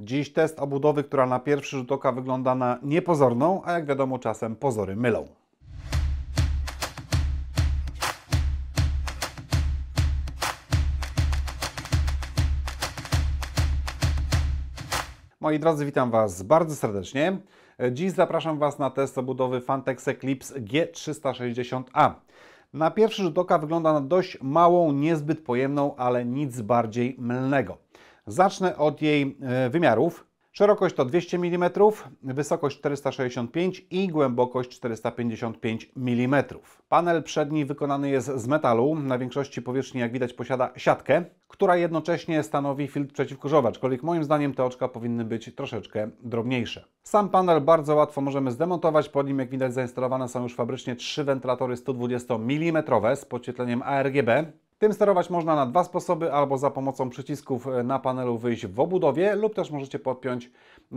Dziś test obudowy, która na pierwszy rzut oka wygląda na niepozorną, a jak wiadomo czasem pozory mylą. Moi drodzy, witam Was bardzo serdecznie. Dziś zapraszam Was na test obudowy Fantex Eclipse G360A. Na pierwszy rzut oka wygląda na dość małą, niezbyt pojemną, ale nic bardziej mylnego. Zacznę od jej e, wymiarów. Szerokość to 200 mm, wysokość 465 i głębokość 455 mm. Panel przedni wykonany jest z metalu. Na większości powierzchni, jak widać, posiada siatkę, która jednocześnie stanowi filtr przeciwkurzowy, aczkolwiek moim zdaniem te oczka powinny być troszeczkę drobniejsze. Sam panel bardzo łatwo możemy zdemontować. Pod nim, jak widać, zainstalowane są już fabrycznie trzy wentylatory 120 mm z podświetleniem ARGB. Tym sterować można na dwa sposoby, albo za pomocą przycisków e, na panelu wyjść w obudowie, lub też możecie podpiąć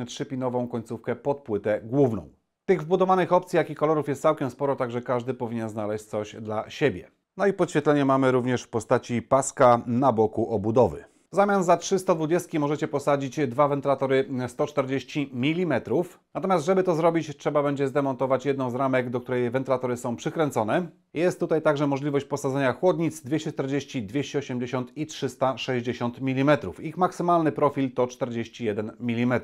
trzypinową końcówkę pod płytę główną. Tych wbudowanych opcji, jak i kolorów jest całkiem sporo, także każdy powinien znaleźć coś dla siebie. No i podświetlenie mamy również w postaci paska na boku obudowy. W zamian za 320 możecie posadzić dwa wentylatory 140 mm. Natomiast, żeby to zrobić, trzeba będzie zdemontować jedną z ramek, do której wentylatory są przykręcone. Jest tutaj także możliwość posadzenia chłodnic 240, 280 i 360 mm. Ich maksymalny profil to 41 mm.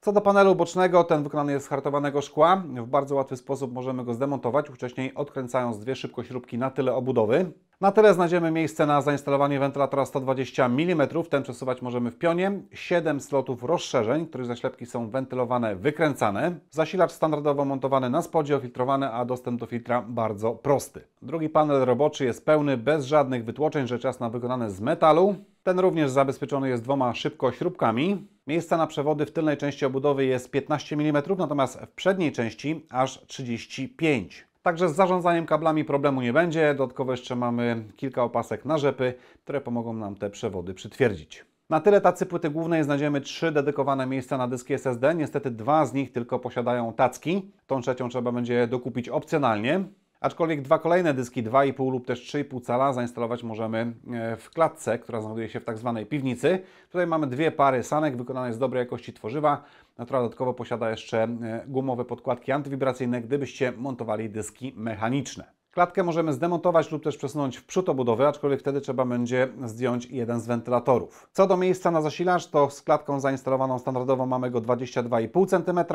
Co do panelu bocznego, ten wykonany jest z hartowanego szkła. W bardzo łatwy sposób możemy go zdemontować, wcześniej odkręcając dwie szybkośrubki na tyle obudowy. Na tyle znajdziemy miejsce na zainstalowanie wentylatora 120 mm. Ten przesuwać możemy w pionie. 7 slotów rozszerzeń, których zaślepki są wentylowane, wykręcane. Zasilacz standardowo montowany na spodzie, ofiltrowany, a dostęp do filtra bardzo prosty. Drugi panel roboczy jest pełny, bez żadnych wytłoczeń, rzecz jasna wykonany z metalu. Ten również zabezpieczony jest dwoma szybkośrubkami. Miejsca na przewody w tylnej części obudowy jest 15 mm, natomiast w przedniej części aż 35 Także z zarządzaniem kablami problemu nie będzie. Dodatkowo jeszcze mamy kilka opasek na rzepy, które pomogą nam te przewody przytwierdzić. Na tyle tacy płyty głównej znajdziemy trzy dedykowane miejsca na dyski SSD. Niestety dwa z nich tylko posiadają tacki. Tą trzecią trzeba będzie dokupić opcjonalnie. Aczkolwiek dwa kolejne dyski, 2,5 lub też 3,5 cala zainstalować możemy e, w klatce, która znajduje się w tak zwanej piwnicy. Tutaj mamy dwie pary sanek wykonane z dobrej jakości tworzywa, która no dodatkowo posiada jeszcze e, gumowe podkładki antywibracyjne, gdybyście montowali dyski mechaniczne. Klatkę możemy zdemontować lub też przesunąć w przód obudowy, aczkolwiek wtedy trzeba będzie zdjąć jeden z wentylatorów. Co do miejsca na zasilacz, to z klatką zainstalowaną standardowo mamy go 22,5 cm,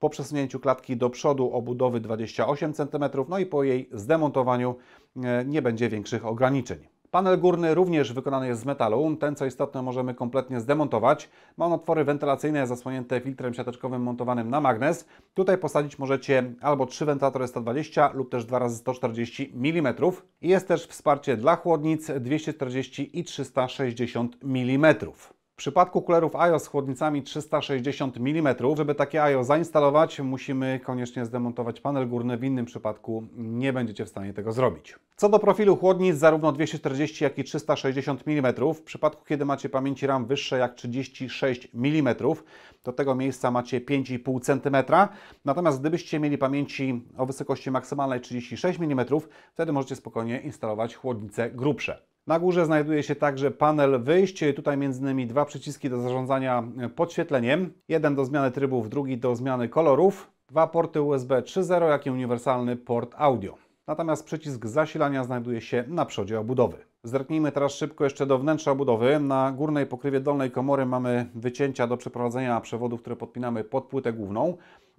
po przesunięciu klatki do przodu obudowy 28 cm, no i po jej zdemontowaniu e, nie będzie większych ograniczeń. Panel górny również wykonany jest z metalu. Ten, co istotne, możemy kompletnie zdemontować. Ma on otwory wentylacyjne zasłonięte filtrem siateczkowym montowanym na magnes. Tutaj posadzić możecie albo trzy wentylatory 120 lub też 2 razy 140 mm. Jest też wsparcie dla chłodnic 240 i 360 mm. W przypadku kulerów IO z chłodnicami 360 mm, żeby takie IO zainstalować, musimy koniecznie zdemontować panel górny, w innym przypadku nie będziecie w stanie tego zrobić. Co do profilu chłodnic, zarówno 240 jak i 360 mm, w przypadku kiedy macie pamięci RAM wyższe jak 36 mm, do tego miejsca macie 5,5 cm, natomiast gdybyście mieli pamięci o wysokości maksymalnej 36 mm, wtedy możecie spokojnie instalować chłodnice grubsze. Na górze znajduje się także panel wyjść, tutaj między innymi dwa przyciski do zarządzania podświetleniem, jeden do zmiany trybów, drugi do zmiany kolorów, dwa porty USB 3.0, jak i uniwersalny port audio. Natomiast przycisk zasilania znajduje się na przodzie obudowy. Zerknijmy teraz szybko jeszcze do wnętrza obudowy. Na górnej pokrywie dolnej komory mamy wycięcia do przeprowadzenia przewodów, które podpinamy pod płytę główną.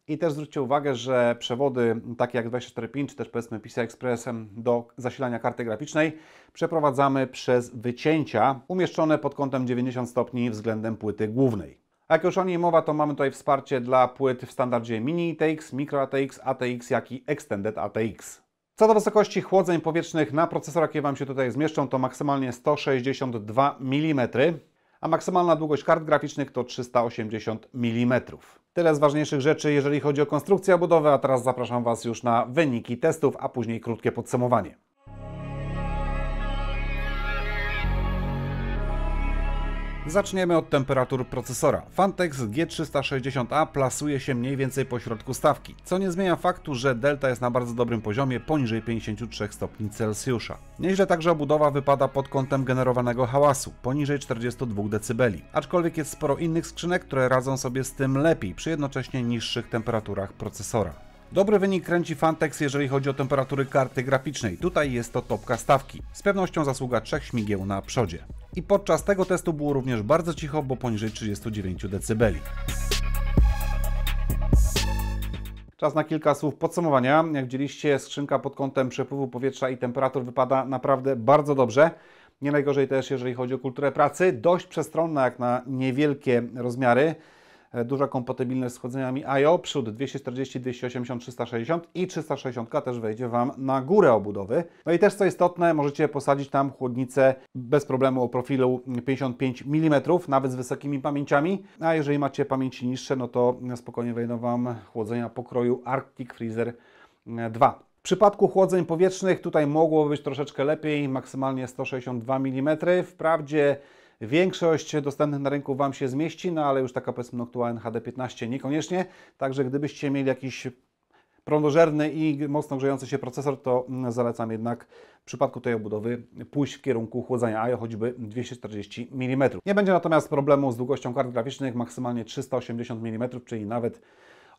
I też zwróćcie uwagę, że przewody takie jak 24.5 czy też powiedzmy PCI Expressem do zasilania karty graficznej przeprowadzamy przez wycięcia umieszczone pod kątem 90 stopni względem płyty głównej. jak już o niej mowa, to mamy tutaj wsparcie dla płyt w standardzie Mini ATX, Micro ATX, ATX, jak i Extended ATX. Co do wysokości chłodzeń powietrznych na procesorach, jakie Wam się tutaj zmieszczą, to maksymalnie 162 mm a maksymalna długość kart graficznych to 380 mm. Tyle z ważniejszych rzeczy, jeżeli chodzi o konstrukcję budowy, a teraz zapraszam Was już na wyniki testów, a później krótkie podsumowanie. Zaczniemy od temperatur procesora. Fantex G360A plasuje się mniej więcej po środku stawki, co nie zmienia faktu, że delta jest na bardzo dobrym poziomie poniżej 53 stopni Celsjusza. Nieźle także obudowa wypada pod kątem generowanego hałasu, poniżej 42 dB, aczkolwiek jest sporo innych skrzynek, które radzą sobie z tym lepiej przy jednocześnie niższych temperaturach procesora. Dobry wynik kręci Fantex, jeżeli chodzi o temperatury karty graficznej. Tutaj jest to topka stawki. Z pewnością zasługa trzech śmigieł na przodzie i podczas tego testu było również bardzo cicho, bo poniżej 39 dB. Czas na kilka słów podsumowania. Jak widzieliście, skrzynka pod kątem przepływu powietrza i temperatur wypada naprawdę bardzo dobrze. Nie najgorzej też, jeżeli chodzi o kulturę pracy. Dość przestronna jak na niewielkie rozmiary. E, duża kompatybilność z chłodzeniami IO, przód 240, 280, 360 i 360 też wejdzie Wam na górę obudowy. No i też co istotne, możecie posadzić tam chłodnicę bez problemu o profilu 55 mm, nawet z wysokimi pamięciami, a jeżeli macie pamięci niższe, no to spokojnie wejdą Wam chłodzenia pokroju Arctic Freezer 2. E, w przypadku chłodzeń powietrznych tutaj mogło być troszeczkę lepiej, maksymalnie 162 mm. Wprawdzie Większość dostępnych na rynku Wam się zmieści, no ale już taka powiedzmy aktualna NHD15 niekoniecznie. Także gdybyście mieli jakiś prądożerny i mocno grzejący się procesor, to mm, zalecam jednak w przypadku tej obudowy pójść w kierunku chłodzenia IO choćby 240 mm. Nie będzie natomiast problemu z długością kart graficznych, maksymalnie 380 mm, czyli nawet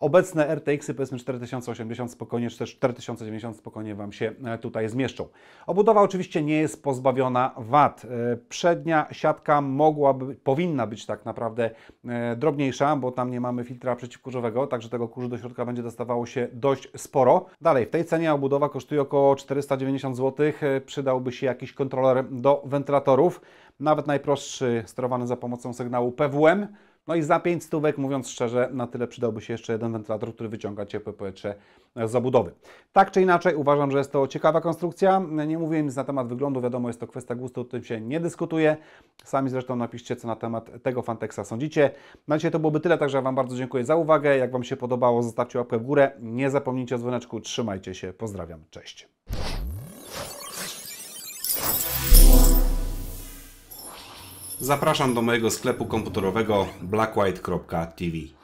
Obecne RTX-y powiedzmy 4080 spokojnie, czy też 4090 spokojnie Wam się e, tutaj zmieszczą. Obudowa oczywiście nie jest pozbawiona wad. E, przednia siatka mogłaby, powinna być tak naprawdę e, drobniejsza, bo tam nie mamy filtra przeciwkurzowego, także tego kurzu do środka będzie dostawało się dość sporo. Dalej, w tej cenie obudowa kosztuje około 490 zł. Przydałby się jakiś kontroler do wentylatorów, nawet najprostszy sterowany za pomocą sygnału PWM. No i za 5 stówek, mówiąc szczerze, na tyle przydałby się jeszcze jeden wentylator, który wyciąga ciepłe powietrze z zabudowy. Tak czy inaczej, uważam, że jest to ciekawa konstrukcja. Nie mówiłem nic na temat wyglądu, wiadomo, jest to kwestia gustu, o tym się nie dyskutuje. Sami zresztą napiszcie, co na temat tego fanteksa sądzicie. Na no dzisiaj to byłoby tyle, także Wam bardzo dziękuję za uwagę. Jak Wam się podobało, zostawcie łapkę w górę. Nie zapomnijcie o dzwoneczku. Trzymajcie się, pozdrawiam, cześć. Zapraszam do mojego sklepu komputerowego blackwhite.tv.